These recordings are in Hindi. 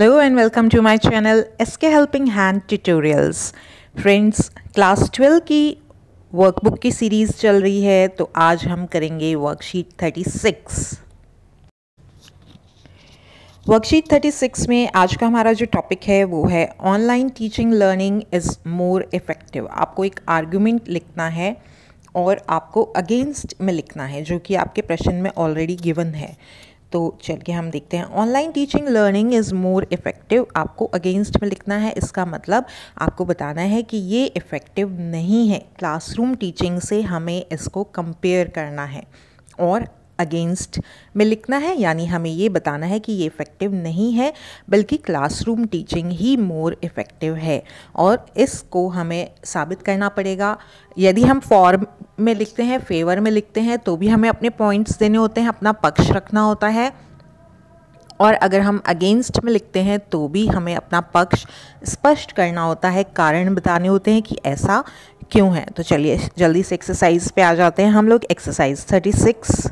Hello and welcome to my channel SK Helping Hand Tutorials. Friends class twelve की वर्कबुक की सीरीज़ चल रही है तो आज हम करेंगे worksheet thirty six worksheet thirty six में आज का हमारा जो टॉपिक है वो है online teaching learning is more effective आपको एक आर्ग्यूमेंट लिखना है और आपको अगेंस्ट में लिखना है जो कि आपके प्रश्न में ऑलरेडी गिवन है तो चलिए हम देखते हैं online teaching learning is more effective आपको अगेंस्ट में लिखना है इसका मतलब आपको बताना है कि ये इफ़ेक्टिव नहीं है क्लासरूम टीचिंग से हमें इसको कंपेयर करना है और अगेंस्ट में लिखना है यानी हमें ये बताना है कि ये इफ़ेक्टिव नहीं है बल्कि क्लासरूम टीचिंग ही मोर इफ़ेक्टिव है और इसको हमें साबित करना पड़ेगा यदि हम फॉर्म में लिखते हैं फेवर में लिखते हैं तो भी हमें अपने पॉइंट्स देने होते हैं अपना पक्ष रखना होता है और अगर हम अगेंस्ट में लिखते हैं तो भी हमें अपना पक्ष स्पष्ट करना होता है कारण बताने होते हैं कि ऐसा क्यों है तो चलिए जल्दी से एक्सरसाइज पे आ जाते हैं हम लोग exercise thirty six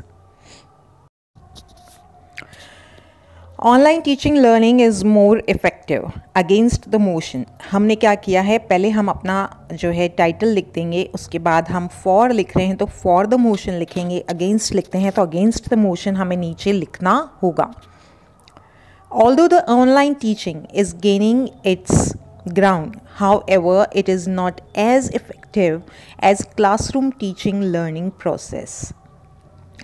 online teaching learning is more effective against the motion हमने क्या किया है पहले हम अपना जो है टाइटल लिख देंगे उसके बाद हम फॉर लिख रहे हैं तो फॉर द मोशन लिखेंगे अगेंस्ट लिखते हैं तो अगेंस्ट द मोशन हमें नीचे लिखना होगा although the online teaching is gaining its ground however it is not as effective as classroom teaching learning process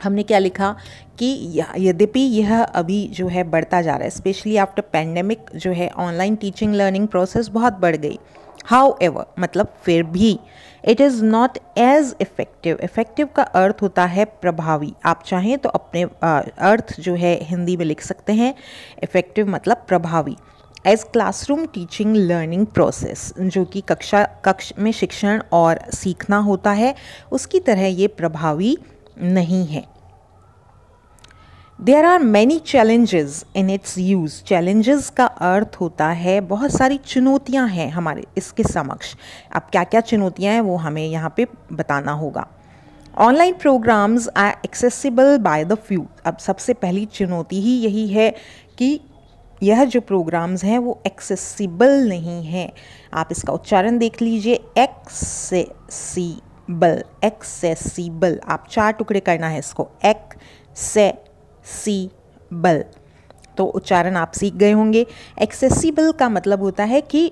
हमने क्या लिखा कि यद्यपि यह अभी जो है बढ़ता जा रहा है स्पेशली आफ्टर पैंडमिक जो है ऑनलाइन टीचिंग लर्निंग प्रोसेस बहुत बढ़ गई हाउ एवर मतलब फिर भी it is not as effective effective का अर्थ होता है प्रभावी आप चाहें तो अपने अर्थ जो है हिंदी में लिख सकते हैं इफ़ेक्टिव मतलब प्रभावी as classroom teaching learning process जो कि कक्षा कक्ष में शिक्षण और सीखना होता है उसकी तरह ये प्रभावी नहीं है there are many challenges in its use challenges का अर्थ होता है बहुत सारी चुनौतियां हैं हमारे इसके समक्ष अब क्या क्या चुनौतियां हैं वो हमें यहाँ पे बताना होगा online programs are accessible by the few अब सबसे पहली चुनौती ही यही है कि यह जो प्रोग्राम्स हैं वो एक्सेसिबल नहीं हैं आप इसका उच्चारण देख लीजिए एक्स सी बल एक्सेसिबल आप चार टुकड़े करना है इसको एक से सी बल तो उच्चारण आप सीख गए होंगे एक्सेसिबल का मतलब होता है कि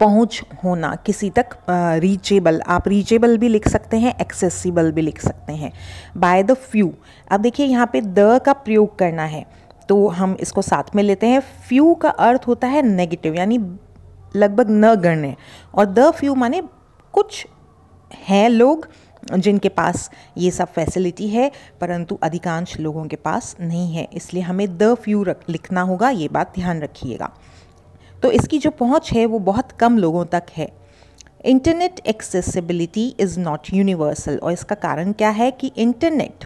पहुंच होना किसी तक रीचेबल आप रीचेबल भी लिख सकते हैं एक्सेसिबल भी लिख सकते हैं बाय द फ्यू अब देखिए यहाँ पे द का प्रयोग करना है तो हम इसको साथ में लेते हैं फ्यू का अर्थ होता है नेगेटिव यानी लगभग न गण्य और द फ्यू माने कुछ हैं लोग जिनके पास ये सब फैसिलिटी है परंतु अधिकांश लोगों के पास नहीं है इसलिए हमें द फ्यू लिखना होगा ये बात ध्यान रखिएगा तो इसकी जो पहुंच है वो बहुत कम लोगों तक है internet accessibility is not universal और इसका कारण क्या है कि इंटरनेट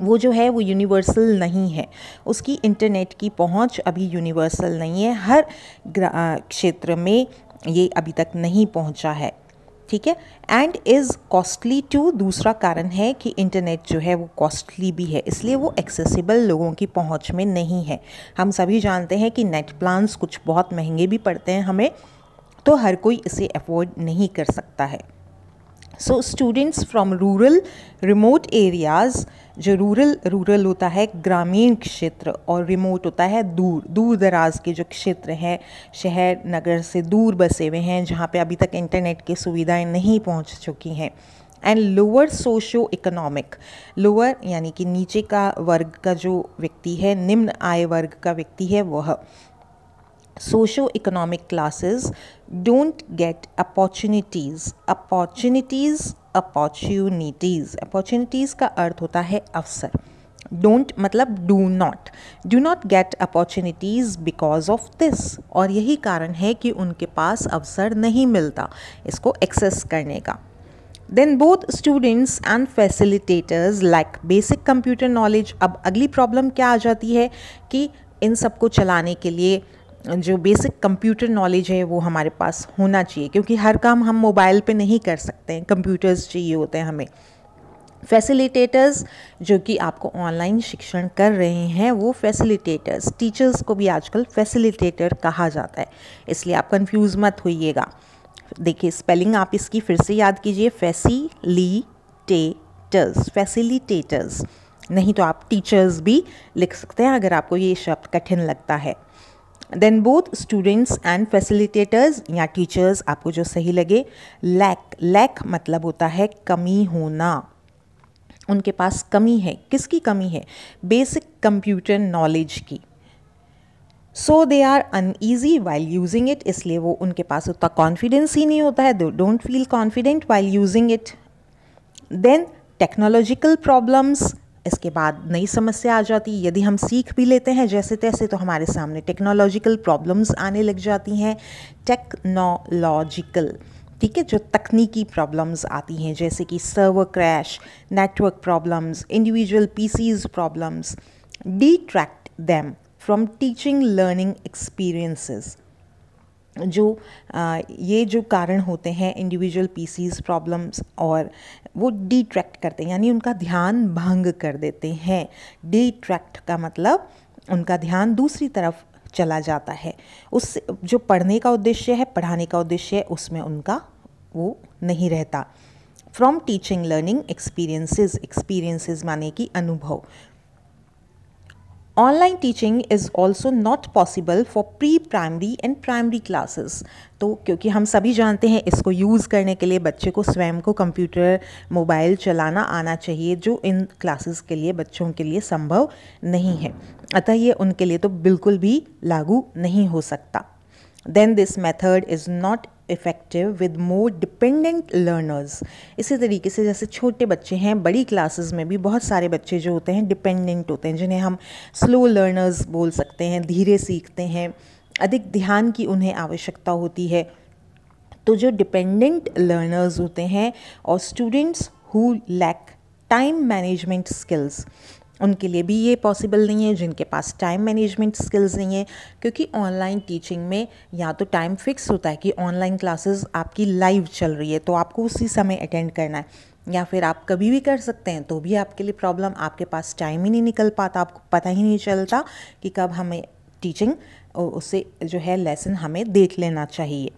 वो जो है वो यूनिवर्सल नहीं है उसकी इंटरनेट की पहुंच अभी यूनिवर्सल नहीं है हर क्षेत्र में ये अभी तक नहीं पहुंचा है ठीक है एंड इज़ कॉस्टली टू दूसरा कारण है कि इंटरनेट जो है वो कॉस्टली भी है इसलिए वो एक्सेसिबल लोगों की पहुंच में नहीं है हम सभी जानते हैं कि नेट प्लान्स कुछ बहुत महंगे भी पड़ते हैं हमें तो हर कोई इसे अफोर्ड नहीं कर सकता है so students from rural remote areas जो रूरल रूरल होता है ग्रामीण क्षेत्र और रिमोट होता है दूर दूर दराज के जो क्षेत्र हैं शहर नगर से दूर बसे हुए हैं जहाँ पे अभी तक इंटरनेट की सुविधाएं नहीं पहुँच चुकी हैं and lower socio economic lower यानी कि नीचे का वर्ग का जो व्यक्ति है निम्न आय वर्ग का व्यक्ति है वह socio-economic classes don't get opportunities opportunities opportunities opportunities का अर्थ होता है अवसर डोंट मतलब do not do not get opportunities because of this और यही कारण है कि उनके पास अवसर नहीं मिलता इसको एक्सेस करने का then both students and facilitators like basic computer knowledge अब अगली प्रॉब्लम क्या आ जाती है कि इन सबको चलाने के लिए जो बेसिक कंप्यूटर नॉलेज है वो हमारे पास होना चाहिए क्योंकि हर काम हम मोबाइल पे नहीं कर सकते हैं कंप्यूटर्स चाहिए होते हैं हमें फैसिलिटेटर्स जो कि आपको ऑनलाइन शिक्षण कर रहे हैं वो फैसिलिटेटर्स टीचर्स को भी आजकल फैसिलिटेटर कहा जाता है इसलिए आप कंफ्यूज मत होइएगा देखिए स्पेलिंग आप इसकी फिर से याद कीजिए फैसिलिटेटर्स फैसिलिटेटर्स नहीं तो आप टीचर्स भी लिख सकते हैं अगर आपको ये शब्द कठिन लगता है then both students and facilitators या टीचर्स आपको जो सही लगे लैक लैक मतलब होता है कमी होना उनके पास कमी है किसकी कमी है बेसिक कंप्यूटर नॉलेज की so they are uneasy while using it इसलिए वो उनके पास उतना कॉन्फिडेंस ही नहीं होता है they don't feel confident while using it then technological problems इसके बाद नई समस्या आ जाती है यदि हम सीख भी लेते हैं जैसे तैसे तो हमारे सामने टेक्नोलॉजिकल प्रॉब्लम्स आने लग जाती हैं टेक्नोलॉजिकल ठीक है जो तकनीकी प्रॉब्लम्स आती हैं जैसे कि server crash network problems individual PCs problems detract them from teaching learning experiences जो ये जो कारण होते हैं इंडिविजुअल पीसीज प्रॉब्लम्स और वो डिट्रैक्ट करते हैं यानी उनका ध्यान भंग कर देते हैं डिट्रैक्ट का मतलब उनका ध्यान दूसरी तरफ चला जाता है उस जो पढ़ने का उद्देश्य है पढ़ाने का उद्देश्य है उसमें उनका वो नहीं रहता from teaching learning experiences experiences माने कि अनुभव online teaching is also not possible for pre primary and primary classes तो क्योंकि हम सभी जानते हैं इसको यूज़ करने के लिए बच्चे को स्वयं को कंप्यूटर मोबाइल चलाना आना चाहिए जो इन क्लासेस के लिए बच्चों के लिए संभव नहीं है अतः ये उनके लिए तो बिल्कुल भी लागू नहीं हो सकता then this method is not effective with more dependent learners इसी तरीके से जैसे छोटे बच्चे हैं बड़ी क्लासेस में भी बहुत सारे बच्चे जो होते हैं डिपेंडेंट होते हैं जिन्हें हम स्लो लर्नर्स बोल सकते हैं धीरे सीखते हैं अधिक ध्यान की उन्हें आवश्यकता होती है तो जो डिपेंडेंट लर्नर्स होते हैं और students who lack time management skills उनके लिए भी ये पॉसिबल नहीं है जिनके पास टाइम मैनेजमेंट स्किल्स नहीं है क्योंकि ऑनलाइन टीचिंग में या तो टाइम फिक्स होता है कि ऑनलाइन क्लासेस आपकी लाइव चल रही है तो आपको उसी समय अटेंड करना है या फिर आप कभी भी कर सकते हैं तो भी आपके लिए प्रॉब्लम आपके पास टाइम ही नहीं निकल पाता आपको पता ही नहीं चलता कि कब हमें टीचिंग उसे जो है लेसन हमें देख लेना चाहिए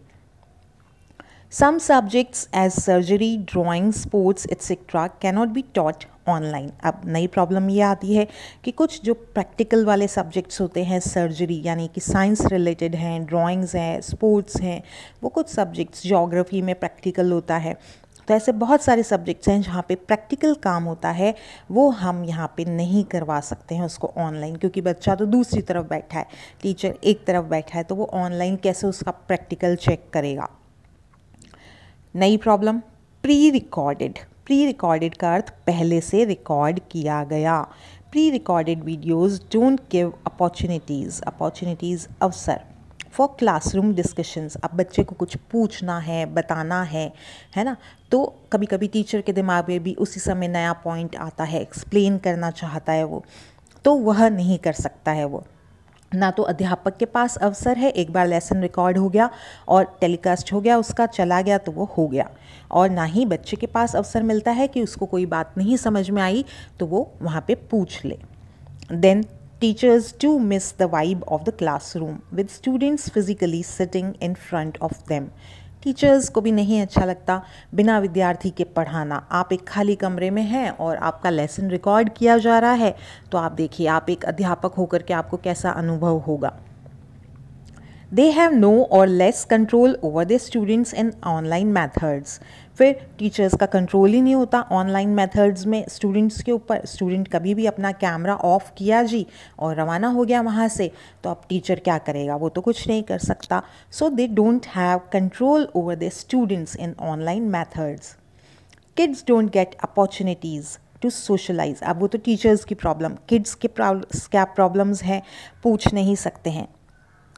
some subjects as surgery drawing sports etcetera cannot be taught online अब नई प्रॉब्लम ये आती है कि कुछ जो प्रैक्टिकल वाले सब्जेक्ट्स होते हैं सर्जरी यानी कि साइंस रिलेटेड हैं ड्राइंग्स हैं स्पोर्ट्स हैं वो कुछ सब्जेक्ट्स जोग्राफ़ी में प्रैक्टिकल होता है तो ऐसे बहुत सारे सब्जेक्ट्स हैं जहाँ पे प्रैक्टिकल काम होता है वो हम यहाँ पे नहीं करवा सकते हैं उसको ऑनलाइन क्योंकि बच्चा तो दूसरी तरफ बैठा है टीचर एक तरफ बैठा है तो वो ऑनलाइन कैसे उसका प्रैक्टिकल चेक करेगा नई problem pre recorded pre recorded का अर्थ पहले से रिकॉर्ड किया गया pre recorded videos don't give opportunities opportunities अवसर फॉर क्लासरूम डिस्कशंस अब बच्चे को कुछ पूछना है बताना है है ना तो कभी कभी टीचर के दिमाग में भी उसी समय नया पॉइंट आता है एक्सप्लेन करना चाहता है वो तो वह नहीं कर सकता है वो ना तो अध्यापक के पास अवसर है एक बार लेसन रिकॉर्ड हो गया और टेलीकास्ट हो गया उसका चला गया तो वो हो गया और ना ही बच्चे के पास अवसर मिलता है कि उसको कोई बात नहीं समझ में आई तो वो वहाँ पे पूछ ले then teachers to miss the vibe of the classroom with students physically sitting in front of them teachers को भी नहीं अच्छा लगता बिना विद्यार्थी के पढ़ाना आप एक खाली कमरे में हैं और आपका लेसन रिकॉर्ड किया जा रहा है तो आप देखिए आप एक अध्यापक होकर के आपको कैसा अनुभव होगा दे हैव नो और less control over the students in online methods फिर टीचर्स का कंट्रोल ही नहीं होता ऑनलाइन मेथड्स में स्टूडेंट्स के ऊपर स्टूडेंट कभी भी अपना कैमरा ऑफ किया जी और रवाना हो गया वहाँ से तो अब टीचर क्या करेगा वो तो कुछ नहीं कर सकता so they don't have control over the students in online methods kids don't get opportunities to socialize अब वो तो टीचर्स की प्रॉब्लम किड्स के क्या प्रॉब्लम्स हैं पूछ नहीं सकते हैं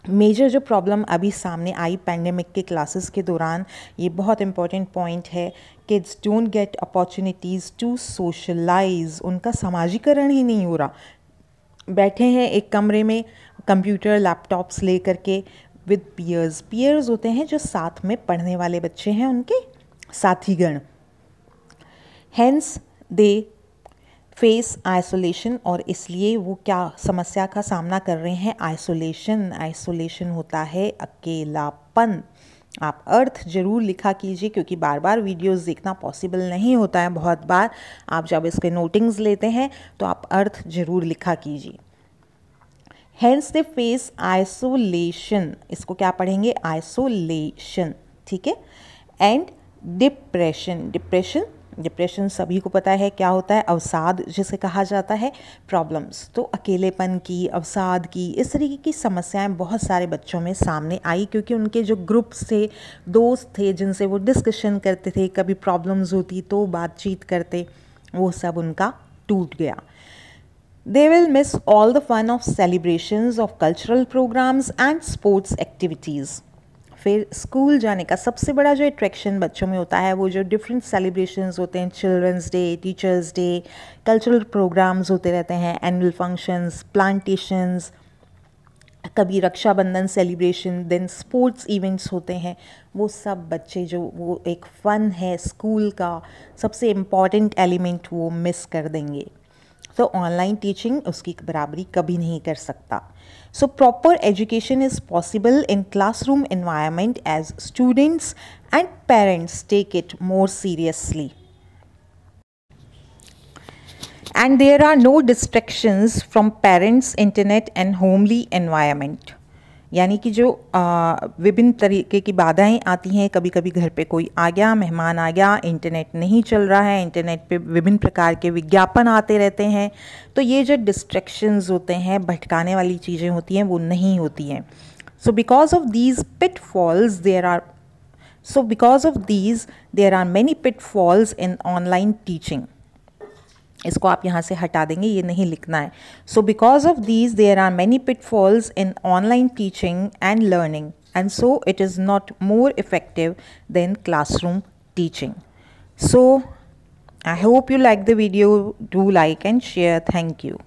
मेजर जो प्रॉब्लम अभी सामने आई पैंडमिक के क्लासेस के दौरान ये बहुत इम्पॉर्टेंट पॉइंट है kids don't get opportunities to socialize उनका समाजीकरण ही नहीं हो रहा बैठे हैं एक कमरे में कंप्यूटर लैपटॉप्स ले करके विद पियर्स पियर्स होते हैं जो साथ में पढ़ने वाले बच्चे हैं उनके साथीगण हैंस दे फेस आइसोलेशन और इसलिए वो क्या समस्या का सामना कर रहे हैं आइसोलेशन आइसोलेशन होता है अकेलापन आप अर्थ जरूर लिखा कीजिए क्योंकि बार बार वीडियोस देखना पॉसिबल नहीं होता है बहुत बार आप जब इसके नोटिंग्स लेते हैं तो आप अर्थ जरूर लिखा कीजिए हैंड्स दे फेस आइसोलेशन इसको क्या पढ़ेंगे आइसोलेशन ठीक है एंड डिप्रेशन डिप्रेशन डिप्रेशन सभी को पता है क्या होता है अवसाद जिसे कहा जाता है प्रॉब्लम्स तो अकेलेपन की अवसाद की इस तरीके की समस्याएं बहुत सारे बच्चों में सामने आई क्योंकि उनके जो ग्रुप्स थे दोस्त थे जिनसे वो डिस्कशन करते थे कभी प्रॉब्लम्स होती तो बातचीत करते वो सब उनका टूट गया they will miss all the fun of celebration of cultural programs and sports activities फिर स्कूल जाने का सबसे बड़ा जो अट्रैक्शन बच्चों में होता है वो जो डिफरेंट सेलिब्रेशंस होते हैं childrens day teachers day cultural programs होते रहते हैं एनुअल फंक्शंस प्लांटेशंस कभी Rakshabandhan celebration then sports events होते हैं वो सब बच्चे जो वो एक फ़न है स्कूल का सबसे इम्पॉर्टेंट एलिमेंट वो मिस कर देंगे तो ऑनलाइन टीचिंग उसकी बराबरी कभी नहीं कर सकता so proper education is possible in classroom environment as students and parents take it more seriously and there are no distractions from parents internet and homely environment यानी कि जो विभिन्न तरीके की बाधाएं आती हैं कभी कभी घर पे कोई आ गया मेहमान आ गया इंटरनेट नहीं चल रहा है इंटरनेट पे विभिन्न प्रकार के विज्ञापन आते रहते हैं तो ये जो डिस्ट्रैक्शंस होते हैं भटकाने वाली चीज़ें होती हैं वो नहीं होती हैं so because of these pitfalls there are so because of these there are many pitfalls in online teaching इसको आप यहाँ से हटा देंगे ये नहीं लिखना है so because of these there are many pitfalls in online teaching and learning and so it is not more effective than classroom teaching so I hope you like the video do like and share thank you